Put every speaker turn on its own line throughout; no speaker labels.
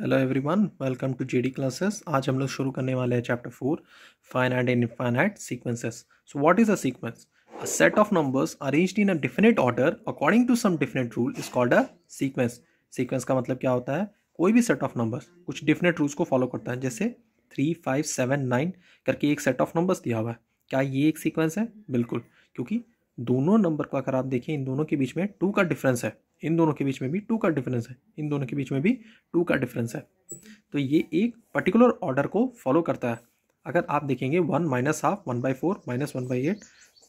hello everyone welcome to GD classes आज हम लोग शुरू करने वाले हैं chapter four finite and infinite sequences so what is a sequence a set of numbers arranged in a definite order according to some definite rule is called a sequence sequence का मतलब क्या होता है कोई भी सेट ऑफ नंबर्स कुछ definite rules को follow करता है जैसे थ्री फाइव सेवन नाइन करके एक सेट ऑफ नंबर्स दिया हुआ है क्या ये एक सीक्वेंस है बिल्कुल क्योंकि दोनों नंबर को अगर आप देखें इन दोनों के बीच में टू का डिफरेंस है इन दोनों के बीच में भी टू का डिफरेंस है इन दोनों के बीच में भी टू का डिफरेंस है तो ये एक पर्टिकुलर ऑर्डर को फॉलो करता है अगर आप देखेंगे one minus half one by four minus one by eight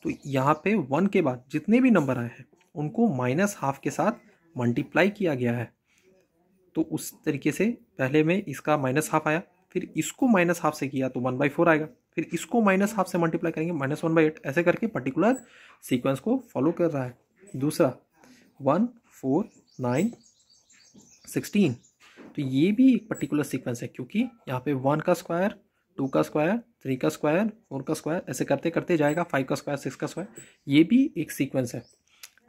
तो यहाँ पे वन के बाद जितने भी नंबर आए हैं उनको माइनस हाफ के साथ मल्टीप्लाई किया गया है तो उस तरीके से पहले में इसका माइनस हाफ आया फिर इसको माइनस हाफ से किया तो वन बाई फोर आएगा फिर इसको माइनस हाफ से मल्टीप्लाई करेंगे माइनस वन बाई एट ऐसे करके पर्टिकुलर सीक्वेंस को फॉलो कर रहा है दूसरा वन फोर नाइन सिक्सटीन तो ये भी एक पर्टिकुलर सीक्वेंस है क्योंकि यहाँ पे वन का स्क्वायर टू का स्क्वायर थ्री का स्क्वायर फोर का स्क्वायर ऐसे करते करते जाएगा फाइव का स्क्वायर सिक्स का स्क्वायर ये भी एक सीक्वेंस है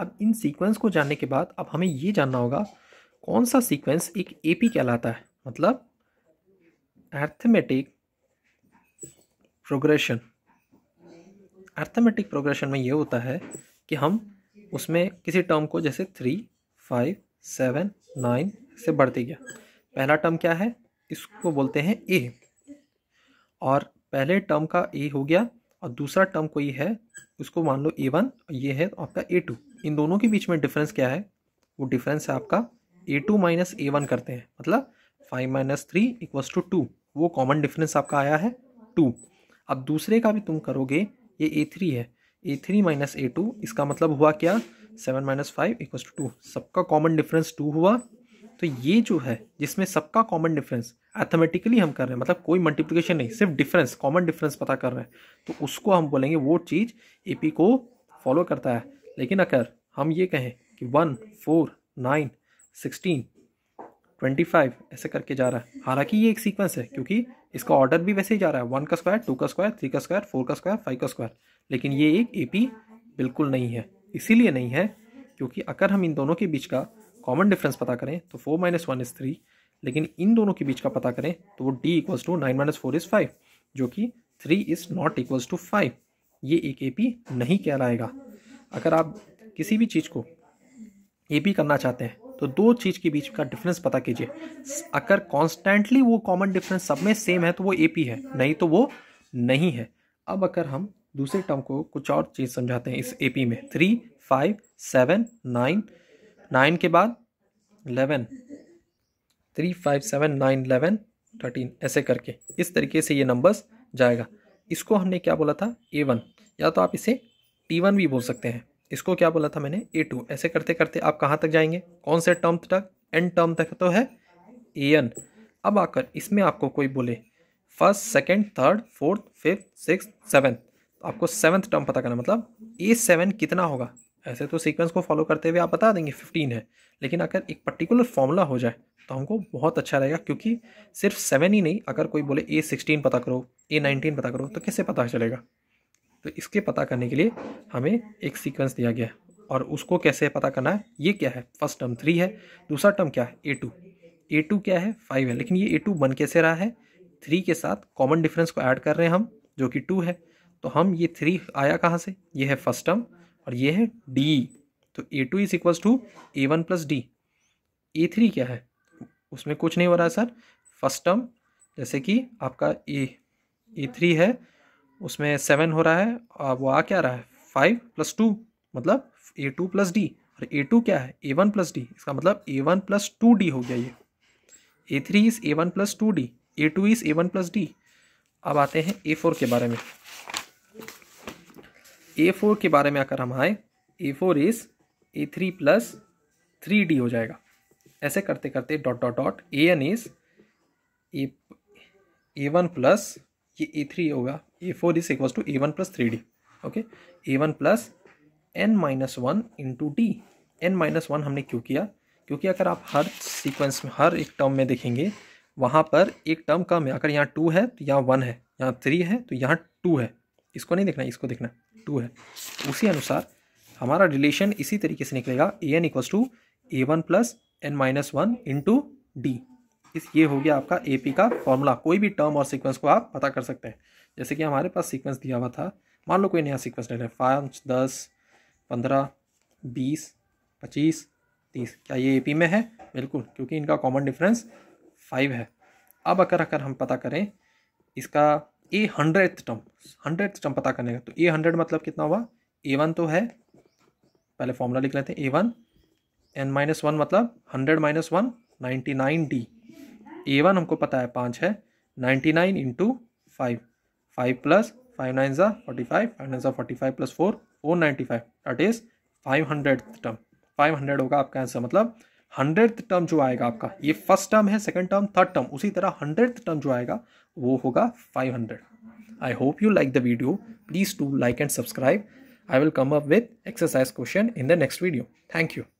अब इन सीक्वेंस को जानने के बाद अब हमें ये जानना होगा कौन सा सीक्वेंस एक पी कहलाता है मतलब एर्थमेटिक प्रोग्रेशन एर्थमेटिक प्रोग्रेशन में ये होता है कि हम उसमें किसी टर्म को जैसे थ्री फाइव सेवन नाइन से बढ़ते गया पहला टर्म क्या है इसको बोलते हैं ए और पहले टर्म का ए हो गया और दूसरा टर्म कोई है उसको मान लो ए वन ये है तो आपका ए टू इन दोनों के बीच में डिफरेंस क्या है वो डिफरेंस है आपका a two minus a one करते हैं मतलब five minus three equals two two वो कॉमन डिफरेंस आपका आया है टू अब दूसरे का भी तुम करोगे ये ए थ्री है a three minus a two इसका मतलब हुआ क्या seven minus five equals two two सबका कॉमन डिफरेंस टू हुआ तो ये जो है जिसमें सबका कॉमन डिफरेंस एथमेटिकली हम कर रहे हैं मतलब कोई मल्टीप्लिकेशन नहीं सिर्फ डिफरेंस कॉमन डिफरेंस पता कर रहे हैं तो उसको हम बोलेंगे वो चीज़ ए को फॉलो करता है लेकिन अगर हम ये कहें कि one four nine sixteen twenty five ऐसे करके जा रहा है हालांकि ये एक सीक्वेंस है क्योंकि इसका ऑर्डर भी वैसे ही जा रहा है वन का स्क्वायर टू का स्क्वायर थ्री का स्क्वायर फोर का स्क्वायर फाइव का स्क्वायर लेकिन ये एक ए बिल्कुल नहीं है इसीलिए नहीं है क्योंकि अगर हम इन दोनों के बीच का कॉमन डिफरेंस पता करें तो four minus one is three लेकिन इन दोनों के बीच का पता करें तो वो d equals to nine minus four is five जो कि three is not equals to five ये एक ए पी नहीं कहलाएगा अगर आप किसी भी चीज़ को ए पी करना चाहते हैं तो दो चीज़ के बीच का डिफरेंस पता कीजिए अगर कॉन्स्टेंटली वो कॉमन डिफरेंस सब में सेम है तो वो ए पी है नहीं तो वो नहीं है अब अगर हम दूसरे टर्म को कुछ और चीज़ समझाते हैं इस एपी में three five seven nine nine के बाद eleven three five seven nine eleven thirteen ऐसे करके इस तरीके से ये नंबर्स जाएगा इसको हमने क्या बोला था ए वन या तो आप इसे टी वन भी बोल सकते हैं इसको क्या बोला था मैंने ए टू ऐसे करते करते आप कहाँ तक जाएंगे कौन से टर्म तक एन टर्म तक तो है ए एन अब आकर इसमें आपको कोई बोले first second third fourth fifth six seven आपको सेवन्थ टर्म पता करना मतलब ए सेवन कितना होगा ऐसे तो सीक्वेंस को फॉलो करते हुए आप बता देंगे फिफ्टीन है लेकिन अगर एक पर्टिकुलर फॉर्मूला हो जाए तो हमको बहुत अच्छा रहेगा क्योंकि सिर्फ सेवन ही नहीं अगर कोई बोले ए सिक्सटीन पता करो ए नाइनटीन पता करो तो कैसे पता चलेगा तो इसके पता करने के लिए हमें एक सीक्वेंस दिया गया और उसको कैसे पता करना है ये क्या है फर्स्ट टर्म थ्री है दूसरा टर्म क्या है ए टू ए टू क्या है फाइव है लेकिन ये ए टू बन कैसे रहा है थ्री के साथ कॉमन डिफरेंस को ऐड कर रहे हैं हम जो कि टू है तो हम ये थ्री आया कहाँ से ये है फर्स्ट टर्म और ये है डी तो a two is equals to a one plus d a three क्या है उसमें कुछ नहीं हो रहा है सर फर्स्ट टर्म जैसे कि आपका ए ए थ्री है उसमें सेवन हो रहा है और वो आ क्या रहा है फाइव प्लस टू मतलब ए टू प्लस डी और ए टू क्या है ए वन प्लस डी इसका मतलब a one plus two d हो गया ये a three is a one plus two d a two is a one plus d अब आते हैं ए फोर के बारे में ए फोर के बारे में आकर हम आए a four is a three plus three d हो जाएगा ऐसे करते करते dot dot dot a n is a a one plus ये ए थ्री होगा a four is equals to a one plus three d okay a one plus n minus one into d n minus one हमने क्यों किया क्योंकि अगर आप हर sequence में हर एक टर्म में देखेंगे वहाँ पर एक टर्म कम है अगर यहाँ टू है तो यहाँ वन है यहाँ थ्री है तो यहाँ टू है इसको नहीं देखना इसको देखना टू है उसी अनुसार हमारा रिलेशन इसी तरीके से निकलेगा a n equals to a one plus n minus one into d इस ये हो गया आपका ए पी का फॉर्मूला कोई भी टर्म और सीक्वेंस को आप पता कर सकते हैं जैसे कि हमारे पास सीक्वेंस दिया हुआ था मान लो कोई नया सीक्वेंस ले रहे हैं पाँच दस पंद्रह बीस पच्चीस तीस क्या ये ए पी में है बिल्कुल क्योंकि इनका कॉमन डिफरेंस फाइव है अब अगर अगर हम पता करें इसका a hundred term hundred term पता करने का तो ए हंड्रेड मतलब कितना हुआ ए वन तो है पहले फॉर्मूला लिख लेते हैं a one n minus one मतलब hundred minus one ninety nine d a one हमको पता है पाँच है ninety nine into five five plus five nine ज़ा फोर्टी फाइव फाइव नाइन ज़ा forty five plus four four ninety five that is five hundred term five hundred होगा आपका answer मतलब हंड्रेड टर्म जो आएगा आपका ये फर्स्ट टर्म है सेकंड टर्म थर्ड टर्म उसी तरह हंड्रेड टर्म जो आएगा वो होगा five hundred I hope you like the video please to like and subscribe I will come up with exercise question in the next video thank you